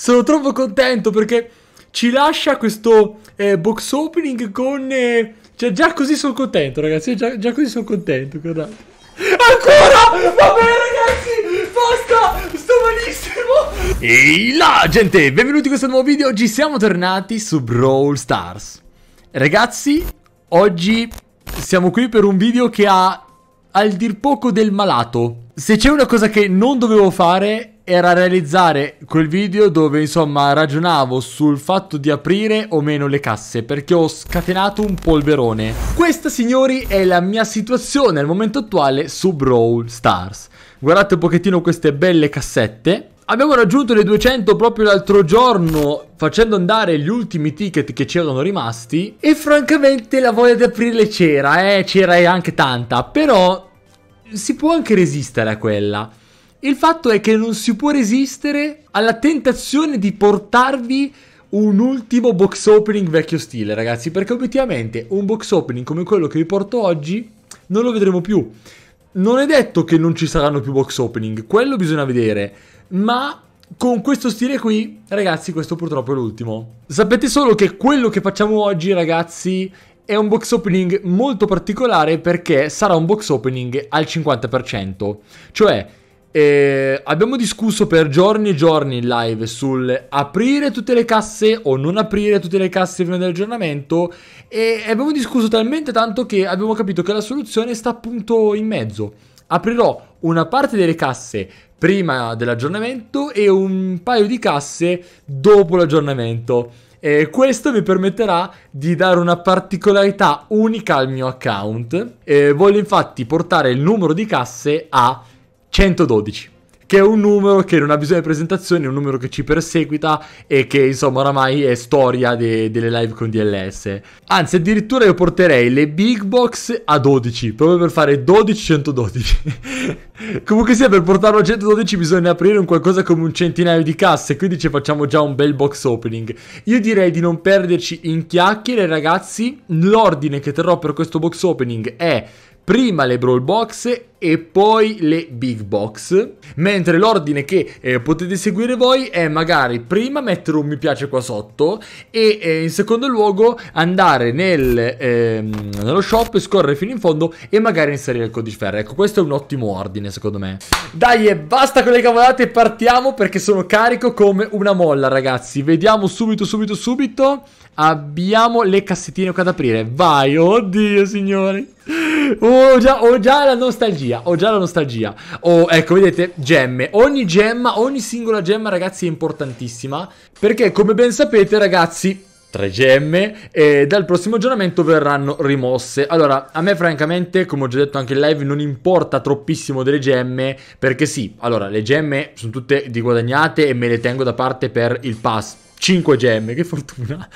Sono troppo contento perché ci lascia questo eh, box opening con... Eh, cioè già così sono contento ragazzi, già, già così sono contento, guardate. Ancora! Vabbè ragazzi, basta! Sto malissimo! Ehi là gente, benvenuti in questo nuovo video, oggi siamo tornati su Brawl Stars. Ragazzi, oggi siamo qui per un video che ha al dir poco del malato. Se c'è una cosa che non dovevo fare era realizzare quel video dove insomma ragionavo sul fatto di aprire o meno le casse perché ho scatenato un polverone. Questa signori è la mia situazione al momento attuale su Brawl Stars. Guardate un pochettino queste belle cassette. Abbiamo raggiunto le 200 proprio l'altro giorno facendo andare gli ultimi ticket che c'erano rimasti e francamente la voglia di aprirle c'era, eh, c'era anche tanta, però si può anche resistere a quella. Il fatto è che non si può resistere alla tentazione di portarvi un ultimo box opening vecchio stile, ragazzi, perché obiettivamente un box opening come quello che vi porto oggi non lo vedremo più. Non è detto che non ci saranno più box opening, quello bisogna vedere, ma con questo stile qui, ragazzi, questo purtroppo è l'ultimo. Sapete solo che quello che facciamo oggi, ragazzi, è un box opening molto particolare perché sarà un box opening al 50%, cioè eh, abbiamo discusso per giorni e giorni in live sul aprire tutte le casse o non aprire tutte le casse prima dell'aggiornamento e abbiamo discusso talmente tanto che abbiamo capito che la soluzione sta appunto in mezzo. Aprirò una parte delle casse prima dell'aggiornamento e un paio di casse dopo l'aggiornamento. E questo mi permetterà di dare una particolarità unica al mio account. E voglio infatti portare il numero di casse a 112 che è un numero che non ha bisogno di presentazione, è un numero che ci perseguita e che insomma oramai è storia de- delle live con DLS. Anzi, addirittura io porterei le big box a 12, proprio per fare 12-112. Comunque sia, per portarlo a 112 bisogna aprire un qualcosa come un centinaio di casse, quindi ci facciamo già un bel box opening. Io direi di non perderci in chiacchiere, ragazzi. L'ordine che terrò per questo box opening è prima le Brawl Box e poi le Big Box, mentre l'ordine che eh, potete seguire voi è magari prima mettere un mi piace qua sotto e eh, in secondo luogo andare nel, ehm, nello shop, scorrere fino in fondo e magari inserire il codice ferro. Ecco, questo è un ottimo ordine secondo me. Dai e basta con le cavolate, partiamo perché sono carico come una molla ragazzi. Vediamo subito, subito, subito. Abbiamo le cassettine qua da aprire. Vai, oddio signori. Oh, già, ho già la nostalgia. Ho già la nostalgia. Oh, ecco, vedete, gemme. Ogni gemma, ogni singola gemma, ragazzi, è importantissima. Perché, come ben sapete, ragazzi, tre gemme e dal prossimo aggiornamento verranno rimosse. Allora, a me francamente, come ho già detto anche in live, non importa troppissimo delle gemme, perché sì, allora, le gemme sono tutte di guadagnate e me le tengo da parte per il pass. 5 gemme, che fortuna.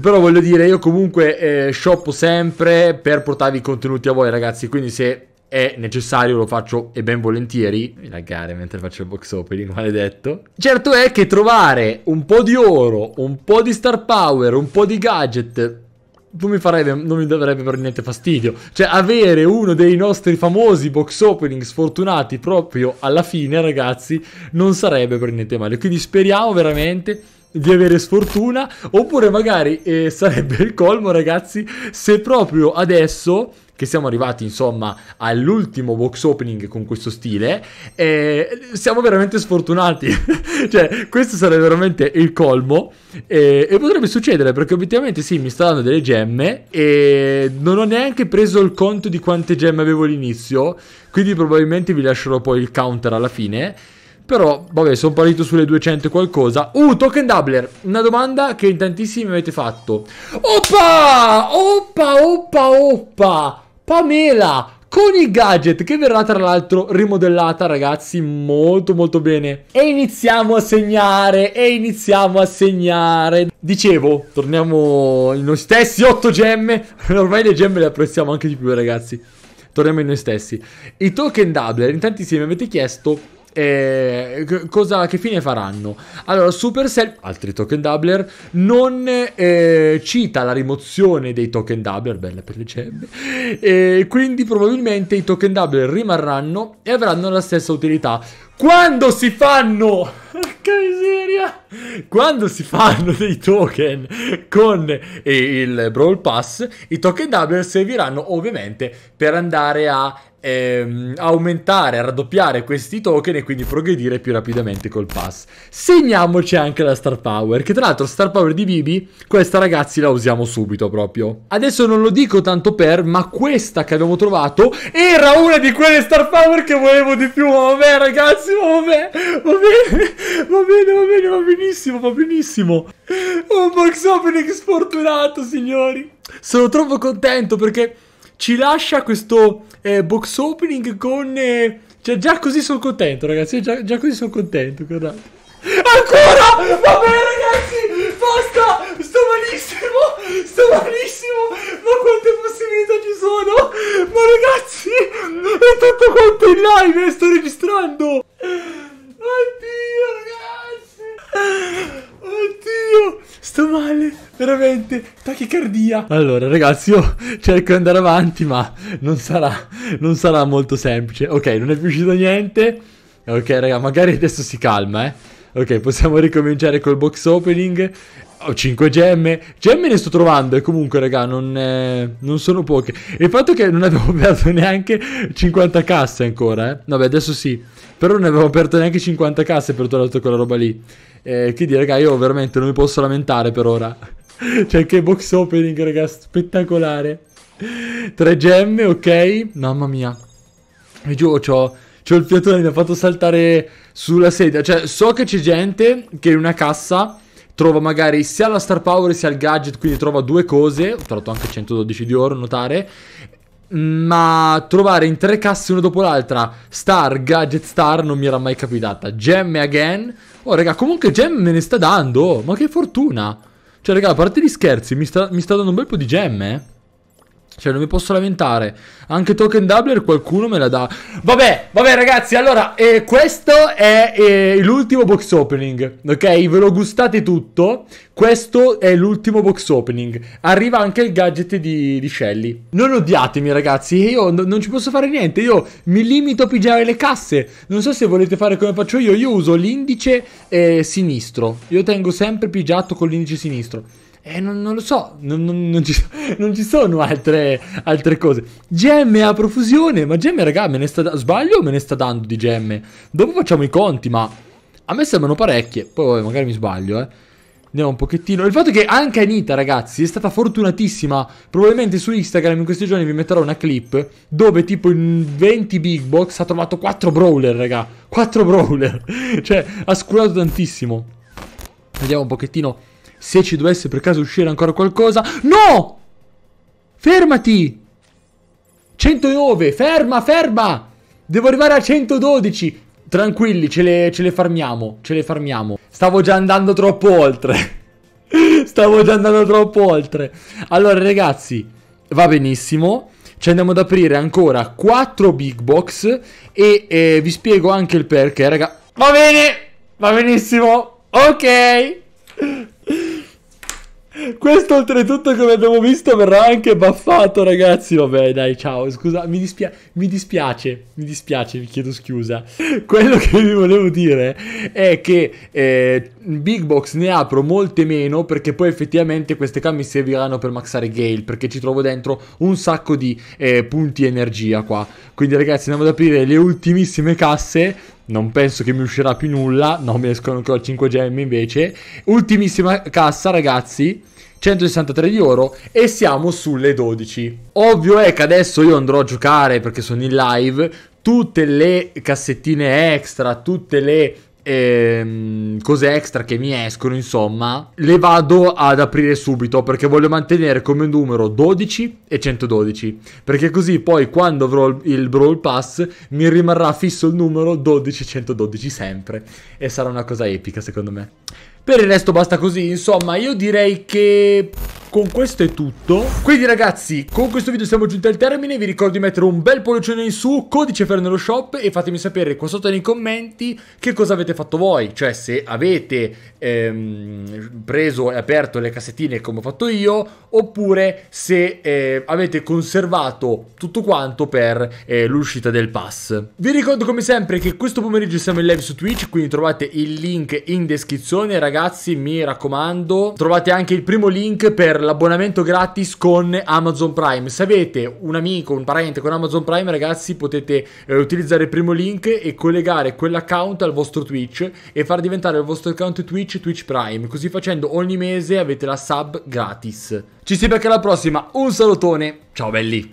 Però voglio dire, io comunque eh, shoppo sempre per portarvi i contenuti a voi, ragazzi. Quindi se è necessario lo faccio e ben volentieri. Mi laggare mentre faccio il box opening, maledetto. Certo è che trovare un po' di oro, un po' di star power, un po' di gadget non mi, farebbe, non mi darebbe per niente fastidio. Cioè, avere uno dei nostri famosi box opening sfortunati proprio alla fine, ragazzi, non sarebbe per niente male. Quindi speriamo veramente di avere sfortuna, oppure magari eh, sarebbe il colmo, ragazzi, se proprio adesso che siamo arrivati insomma all'ultimo box opening con questo stile, eh, siamo veramente sfortunati. cioè, questo sarebbe veramente il colmo. Eh, e potrebbe succedere perché obiettivamente sì, mi sta dando delle gemme e non ho neanche preso il conto di quante gemme avevo all'inizio. Quindi probabilmente vi lascerò poi il counter alla fine. Però, vabbè, sono partito sulle 200 qualcosa. Uh, Token Doubler, una domanda che in tantissimi mi avete fatto. Oppa! Oppa, oppa, oppa! Pamela, con il gadget che verrà tra l'altro rimodellata ragazzi molto molto bene e iniziamo a segnare e iniziamo a segnare dicevo torniamo in noi stessi 8 gemme ormai le gemme le apprezziamo anche di più ragazzi torniamo in noi stessi i token doubler in tantissimi avete chiesto eh, cosa, che fine faranno? Allora, Supercell, altri token doubler, non eh, cita la rimozione dei token doubler, bella per le gemme, eh, quindi probabilmente i token doubler rimarranno e avranno la stessa utilità. Quando si fanno... Così! storia. Quando si fanno dei token con eh, il Brawl Pass, i token double serviranno ovviamente per andare a ehm, aumentare, a raddoppiare questi token e quindi progredire più rapidamente col pass. Segniamoci anche la star power, che tra l'altro star power di Bibi, questa ragazzi la usiamo subito proprio. Adesso non lo dico tanto per, ma questa che abbiamo trovato era una di quelle star power che volevo di più, ma vabbè ragazzi, ma vabbè, va bene, va bene, va bene, bene, va benissimo, va benissimo. Un box opening sfortunato, signori. Sono troppo contento perché ci lascia questo eh, box opening con... Eh, cioè, già così sono contento, ragazzi. Già, già così sono contento, guardate. Ancora! Va bene, ragazzi! Basta! Sto malissimo! Sto malissimo! Ma quante possibilità ci sono? Ma ragazzi! È tutto quanto in live! Eh, sto registrando! veramente, tachicardia. Allora, ragazzi, io cerco di andare avanti, ma non sarà, non sarà molto semplice. Ok, non è più uscito niente. Ok, raga, magari adesso si calma, eh. Ok, possiamo ricominciare col box opening. Ho 5 gemme. Gemme ne sto trovando. E comunque, raga, non, eh, non sono poche. E il fatto è che non abbiamo aperto neanche 50 casse ancora, eh. Vabbè, adesso sì. Però non abbiamo aperto neanche 50 casse per trovare tutta quella roba lì. Eh, quindi, raga, io veramente non mi posso lamentare per ora. C'è anche box opening, raga, spettacolare. Tre gemme, ok. Mamma mia. Vi giuro, c'ho, c'ho il fiatone, mi ha fatto saltare sulla sedia. Cioè, so che c'è gente che in una cassa trova magari sia la star power sia il gadget, quindi trova due cose. Ho trovato anche 112 di oro, notare. Ma trovare in tre casse una dopo l'altra Star, gadget, star non mi era mai capitata Gemme again Oh raga comunque gemme me ne sta dando Ma che fortuna cioè, raga, a parte gli scherzi, mi sta, mi sta dando un bel po' di gemme, eh. Cioè, non mi posso lamentare. Anche Token Doubler qualcuno me la dà. Vabbè, vabbè, ragazzi. Allora, eh, questo è eh, l'ultimo box opening. Ok, ve lo gustate tutto. Questo è l'ultimo box opening. Arriva anche il gadget di, di Shelly. Non odiatemi, ragazzi. Io non ci posso fare niente. Io mi limito a pigiare le casse. Non so se volete fare come faccio io. Io uso l'indice eh, sinistro. Io tengo sempre pigiato con l'indice sinistro. Eh, non, non lo so, non, non, non, ci, non ci sono altre, altre, cose. Gemme a profusione, ma gemme, raga, me ne sta da- sbaglio o me ne sta dando di gemme? Dopo facciamo i conti, ma a me sembrano parecchie. Poi magari mi sbaglio, eh. Andiamo un pochettino. Il fatto è che anche Anita, ragazzi, è stata fortunatissima. Probabilmente su Instagram in questi giorni vi metterò una clip dove tipo in 20 big box ha trovato 4 brawler, raga. 4 brawler. cioè, ha scurato tantissimo. Vediamo un pochettino se ci dovesse per caso uscire ancora qualcosa... No! Fermati! 109, ferma, ferma! Devo arrivare a 112! Tranquilli, ce le, ce le farmiamo, ce le farmiamo. Stavo già andando troppo oltre. Stavo già andando troppo oltre. Allora, ragazzi, va benissimo ci andiamo ad aprire ancora 4 big box e eh, vi spiego anche il perché, raga. Va bene, va benissimo. Ok. Questo oltretutto, come abbiamo visto, verrà anche baffato, ragazzi. Vabbè, dai, ciao. Scusa, mi, dispia mi dispiace, mi dispiace, vi chiedo scusa. Quello che vi volevo dire è che eh, Big Box ne apro molte meno perché poi effettivamente queste qua mi serviranno per maxare Gale, perché ci trovo dentro un sacco di eh, punti energia qua. Quindi, ragazzi, andiamo ad aprire le ultimissime casse. Non penso che mi uscirà più nulla. No, mi escono ancora 5 gemme invece. Ultimissima cassa, ragazzi. 163 di oro e siamo sulle 12. Ovvio è che adesso io andrò a giocare perché sono in live tutte le cassettine extra, tutte le ehm, cose extra che mi escono, insomma, le vado ad aprire subito perché voglio mantenere come numero 12 e 112. Perché così poi quando avrò il Brawl Pass mi rimarrà fisso il numero 12 e 112 sempre. E sarà una cosa epica secondo me. Per il resto basta così, insomma, io direi che con questo è tutto. Quindi ragazzi, con questo video siamo giunti al termine. Vi ricordo di mettere un bel pollicione in su, codice per nello shop e fatemi sapere qua sotto nei commenti che cosa avete fatto voi. Cioè se avete ehm, preso e aperto le cassettine come ho fatto io oppure se eh, avete conservato tutto quanto per eh, l'uscita del pass. Vi ricordo come sempre che questo pomeriggio siamo in live su Twitch, quindi trovate il link in descrizione. Ragazzi, mi raccomando, trovate anche il primo link per l'abbonamento gratis con Amazon Prime. Se avete un amico, un parente con Amazon Prime, ragazzi, potete eh, utilizzare il primo link e collegare quell'account al vostro Twitch e far diventare il vostro account Twitch Twitch Prime. Così facendo ogni mese avete la sub gratis. Ci si becca alla prossima, un salutone, ciao belli!